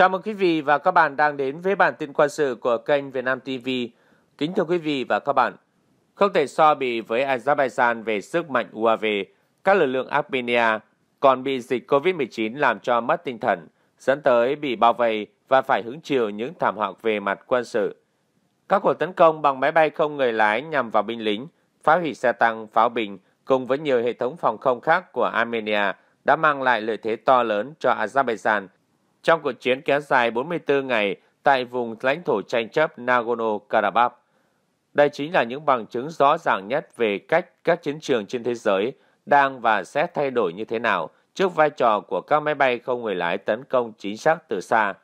Chào mừng quý vị và các bạn đang đến với bản tin quân sự của kênh Việt Nam TV. Kính thưa quý vị và các bạn, không thể so bì với Azerbaijan về sức mạnh UAV, các lực lượng Armenia còn bị dịch COVID-19 làm cho mất tinh thần, dẫn tới bị bao vây và phải hứng chịu những thảm họa về mặt quân sự. Các cuộc tấn công bằng máy bay không người lái nhằm vào binh lính, phá hủy xe tăng, pháo binh cùng với nhiều hệ thống phòng không khác của Armenia đã mang lại lợi thế to lớn cho Azerbaijan trong cuộc chiến kéo dài 44 ngày tại vùng lãnh thổ tranh chấp Nagorno-Karabakh. Đây chính là những bằng chứng rõ ràng nhất về cách các chiến trường trên thế giới đang và sẽ thay đổi như thế nào trước vai trò của các máy bay không người lái tấn công chính xác từ xa.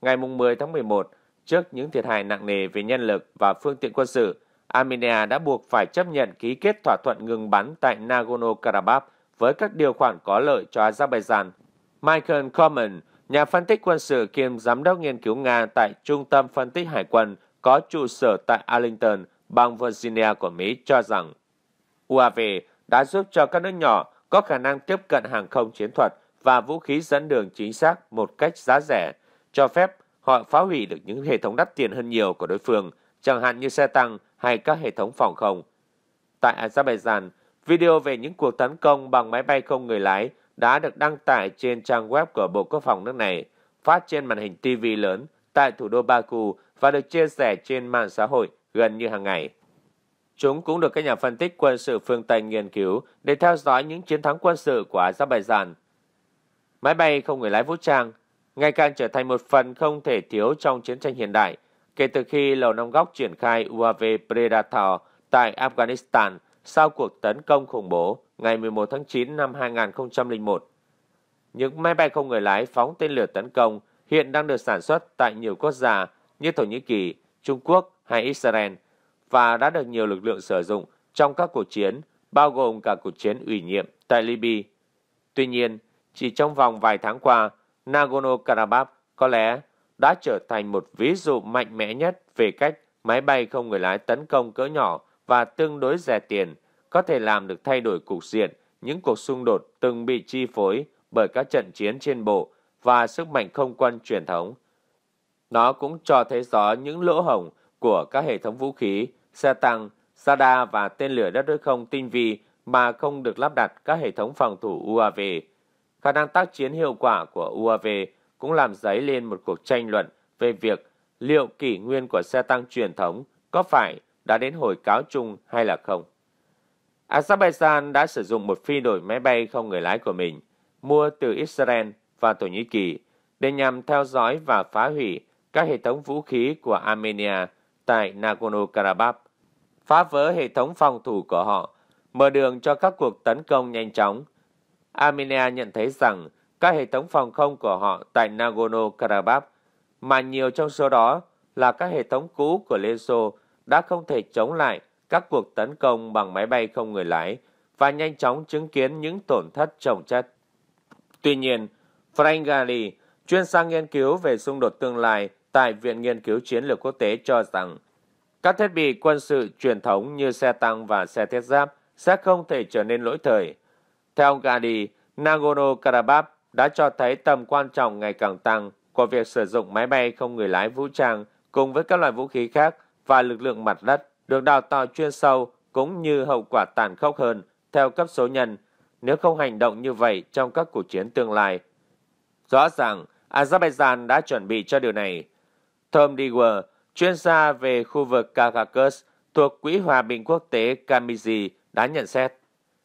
Ngày 10 tháng 11, trước những thiệt hại nặng nề về nhân lực và phương tiện quân sự, Armenia đã buộc phải chấp nhận ký kết thỏa thuận ngừng bắn tại Nagorno-Karabakh với các điều khoản có lợi cho Azerbaijan. Michael Coleman, nhà phân tích quân sự kiêm giám đốc nghiên cứu Nga tại Trung tâm Phân tích Hải quân có trụ sở tại Arlington, bang Virginia của Mỹ cho rằng UAV đã giúp cho các nước nhỏ có khả năng tiếp cận hàng không chiến thuật và vũ khí dẫn đường chính xác một cách giá rẻ, cho phép họ phá hủy được những hệ thống đắt tiền hơn nhiều của đối phương, chẳng hạn như xe tăng hay các hệ thống phòng không. Tại Azerbaijan, video về những cuộc tấn công bằng máy bay không người lái đã được đăng tải trên trang web của Bộ Quốc phòng nước này, phát trên màn hình TV lớn tại thủ đô Baku và được chia sẻ trên mạng xã hội gần như hàng ngày. Chúng cũng được các nhà phân tích quân sự phương Tây nghiên cứu để theo dõi những chiến thắng quân sự của Azerbaijan. Máy bay không người lái vũ trang ngày càng trở thành một phần không thể thiếu trong chiến tranh hiện đại kể từ khi Lầu Năm Góc triển khai UAV Predator tại Afghanistan sau cuộc tấn công khủng bố ngày 11 tháng 9 năm 2001. Những máy bay không người lái phóng tên lửa tấn công hiện đang được sản xuất tại nhiều quốc gia như Thổ Nhĩ Kỳ, Trung Quốc hay Israel và đã được nhiều lực lượng sử dụng trong các cuộc chiến, bao gồm cả cuộc chiến ủy nhiệm tại Libya. Tuy nhiên, chỉ trong vòng vài tháng qua, Nagorno-Karabakh có lẽ đã trở thành một ví dụ mạnh mẽ nhất về cách máy bay không người lái tấn công cỡ nhỏ và tương đối rẻ tiền có thể làm được thay đổi cục diện những cuộc xung đột từng bị chi phối bởi các trận chiến trên bộ và sức mạnh không quân truyền thống. Nó cũng cho thấy rõ những lỗ hổng của các hệ thống vũ khí, xe tăng, radar và tên lửa đất đối không tinh vi mà không được lắp đặt các hệ thống phòng thủ UAV. Khả năng tác chiến hiệu quả của UAV cũng làm dấy lên một cuộc tranh luận về việc liệu kỷ nguyên của xe tăng truyền thống có phải đã đến hồi cáo chung hay là không. Azerbaijan đã sử dụng một phi đội máy bay không người lái của mình, mua từ Israel và Thổ Nhĩ Kỳ, để nhằm theo dõi và phá hủy các hệ thống vũ khí của Armenia tại Nagorno-Karabakh, phá vỡ hệ thống phòng thủ của họ, mở đường cho các cuộc tấn công nhanh chóng. Armenia nhận thấy rằng các hệ thống phòng không của họ tại Nagorno-Karabakh, mà nhiều trong số đó là các hệ thống cũ của Liên Xô đã không thể chống lại các cuộc tấn công bằng máy bay không người lái và nhanh chóng chứng kiến những tổn thất trồng chất. Tuy nhiên, Frank Galli, chuyên sang nghiên cứu về xung đột tương lai tại Viện Nghiên cứu Chiến lược Quốc tế cho rằng các thiết bị quân sự truyền thống như xe tăng và xe thiết giáp sẽ không thể trở nên lỗi thời. Theo ông Gadi, Nagorno-Karabakh đã cho thấy tầm quan trọng ngày càng tăng của việc sử dụng máy bay không người lái vũ trang cùng với các loại vũ khí khác và lực lượng mặt đất được đào tạo chuyên sâu cũng như hậu quả tàn khốc hơn theo cấp số nhân nếu không hành động như vậy trong các cuộc chiến tương lai. Rõ ràng, Azerbaijan đã chuẩn bị cho điều này. Tom Dewar, chuyên gia về khu vực Caucasus thuộc Quỹ Hòa bình Quốc tế Kamizi đã nhận xét.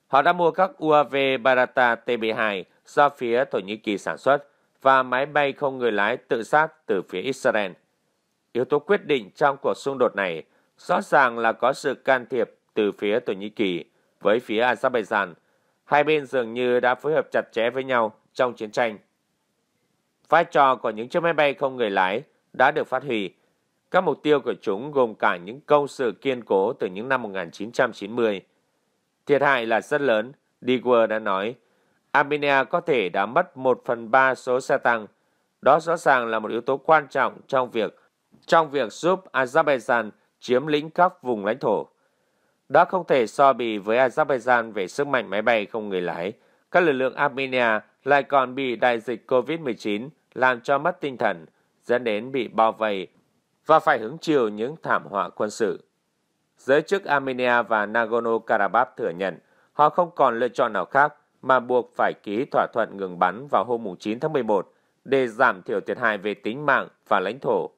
Họ đã mua các UAV Barata TB2 do phía Thổ Nhĩ Kỳ sản xuất và máy bay không người lái tự sát từ phía Israel. Yếu tố quyết định trong cuộc xung đột này Rõ ràng là có sự can thiệp từ phía Thổ Nhĩ Kỳ với phía Azerbaijan. Hai bên dường như đã phối hợp chặt chẽ với nhau trong chiến tranh. Vai trò của những chiếc máy bay không người lái đã được phát huy. Các mục tiêu của chúng gồm cả những công sự kiên cố từ những năm 1990. Thiệt hại là rất lớn, Dewar đã nói. Armenia có thể đã mất 1 phần 3 số xe tăng. Đó rõ ràng là một yếu tố quan trọng trong việc trong việc giúp Azerbaijan chiếm lĩnh các vùng lãnh thổ. Đã không thể so bì với Azerbaijan về sức mạnh máy bay không người lái, các lực lượng Armenia lại còn bị đại dịch COVID-19 làm cho mất tinh thần, dẫn đến bị bao vây và phải hứng chịu những thảm họa quân sự. Giới chức Armenia và Nagorno-Karabakh thừa nhận họ không còn lựa chọn nào khác mà buộc phải ký thỏa thuận ngừng bắn vào hôm 9 tháng 11 để giảm thiểu thiệt hại về tính mạng và lãnh thổ.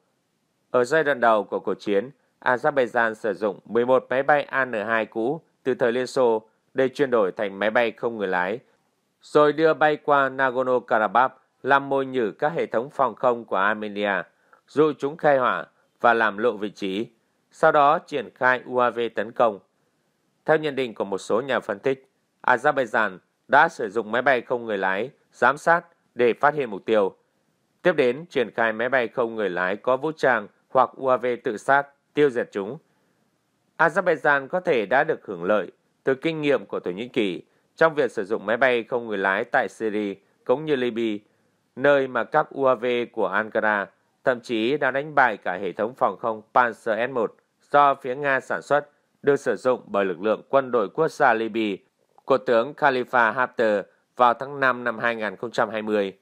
Ở giai đoạn đầu của cuộc chiến, Azerbaijan sử dụng 11 máy bay AN-2 cũ từ thời Liên Xô để chuyển đổi thành máy bay không người lái, rồi đưa bay qua Nagorno-Karabakh làm mồi nhử các hệ thống phòng không của Armenia, dụ chúng khai hỏa và làm lộ vị trí, sau đó triển khai UAV tấn công. Theo nhận định của một số nhà phân tích, Azerbaijan đã sử dụng máy bay không người lái giám sát để phát hiện mục tiêu. Tiếp đến, triển khai máy bay không người lái có vũ trang hoặc UAV tự sát tiêu diệt chúng. Azerbaijan có thể đã được hưởng lợi từ kinh nghiệm của Thổ Nhĩ Kỳ trong việc sử dụng máy bay không người lái tại Syria cũng như Libya, nơi mà các UAV của Ankara thậm chí đã đánh bại cả hệ thống phòng không Panzer S-1 do phía Nga sản xuất được sử dụng bởi lực lượng quân đội quốc gia Libya của tướng Khalifa Haftar vào tháng 5 năm 2020.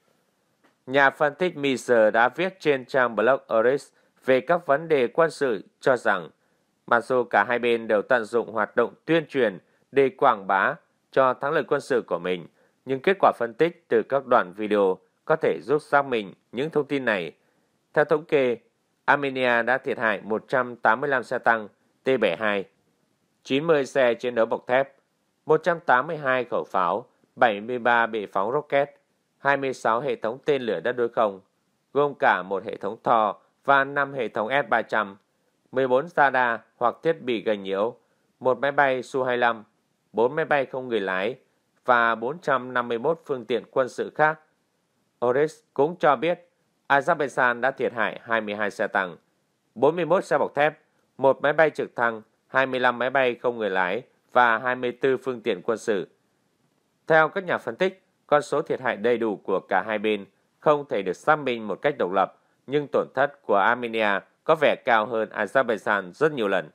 Nhà phân tích Miser đã viết trên trang blog Oris về các vấn đề quân sự cho rằng, mặc dù cả hai bên đều tận dụng hoạt động tuyên truyền để quảng bá cho thắng lợi quân sự của mình, nhưng kết quả phân tích từ các đoạn video có thể giúp xác mình những thông tin này. Theo thống kê, Armenia đã thiệt hại 185 xe tăng T-72, 90 xe chiến đấu bọc thép, 182 khẩu pháo, 73 bệ phóng rocket, 26 hệ thống tên lửa đất đối không, gồm cả một hệ thống thò và 5 hệ thống S-300, 14 radar hoặc thiết bị gần nhiễu, một máy bay Su-25, 4 máy bay không người lái và 451 phương tiện quân sự khác. Oris cũng cho biết Azerbaijan đã thiệt hại 22 xe tăng, 41 xe bọc thép, một máy bay trực thăng, 25 máy bay không người lái và 24 phương tiện quân sự. Theo các nhà phân tích, con số thiệt hại đầy đủ của cả hai bên không thể được xác minh một cách độc lập nhưng tổn thất của Armenia có vẻ cao hơn Azerbaijan rất nhiều lần.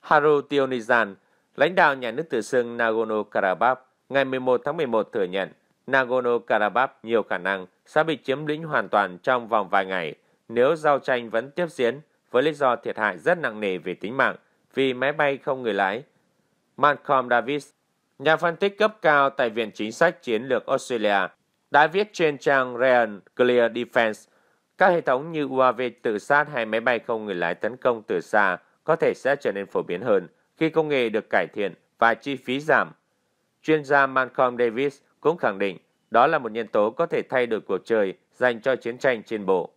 Haru Tionizan, lãnh đạo nhà nước tự xưng Nagorno-Karabakh, ngày 11 tháng 11 thừa nhận Nagorno-Karabakh nhiều khả năng sẽ bị chiếm lĩnh hoàn toàn trong vòng vài ngày nếu giao tranh vẫn tiếp diễn với lý do thiệt hại rất nặng nề về tính mạng vì máy bay không người lái. Malcolm Davis, nhà phân tích cấp cao tại Viện Chính sách Chiến lược Australia, đã viết trên trang Real Clear Defense các hệ thống như UAV tự sát hay máy bay không người lái tấn công từ xa có thể sẽ trở nên phổ biến hơn khi công nghệ được cải thiện và chi phí giảm. Chuyên gia Malcolm Davis cũng khẳng định đó là một nhân tố có thể thay đổi cuộc chơi dành cho chiến tranh trên bộ.